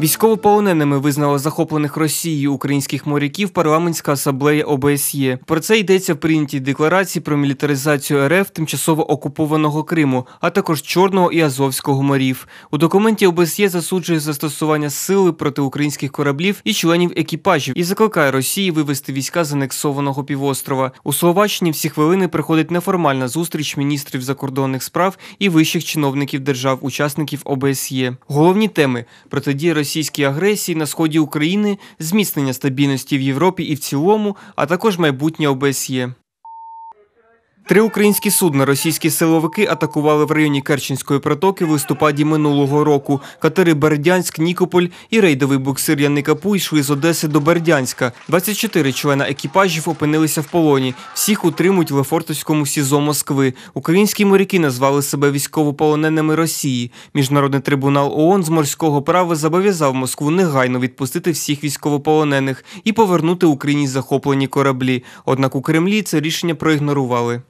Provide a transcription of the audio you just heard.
Військовополоненими визнала захоплених Росією українських моряків парламентська асамблея ОБСЄ. Про це йдеться в прийнятій декларації про мілітаризацію РФ тимчасово окупованого Криму, а також Чорного і Азовського морів. У документі ОБСЄ засуджує застосування сили проти українських кораблів і членів екіпажів і закликає Росії вивести війська з анексованого півострова. У Словаччині всі хвилини приходить неформальна зустріч міністрів закордонних справ і вищих чиновників держав-учасників ОБСЄ. Головні теми протидії російській агресії на сході України, зміцнення стабільності в Європі і в цілому, а також майбутнє ОБСЄ. Три українські судна російські силовики атакували в районі Керченської протоки в листопаді минулого року. Катери Бердянськ, Нікополь і рейдовий буксир Яника Пу йшли з Одеси до Бердянська. 24 члена екіпажів опинилися в полоні. Всіх утримують в Лефортовському СІЗО Москви. Українські моряки назвали себе військовополоненими Росії. Міжнародний трибунал ООН з морського права зобов'язав Москву негайно відпустити всіх військовополонених і повернути Україні захоплені кораблі. Однак у Кремлі це рішення проігнорували.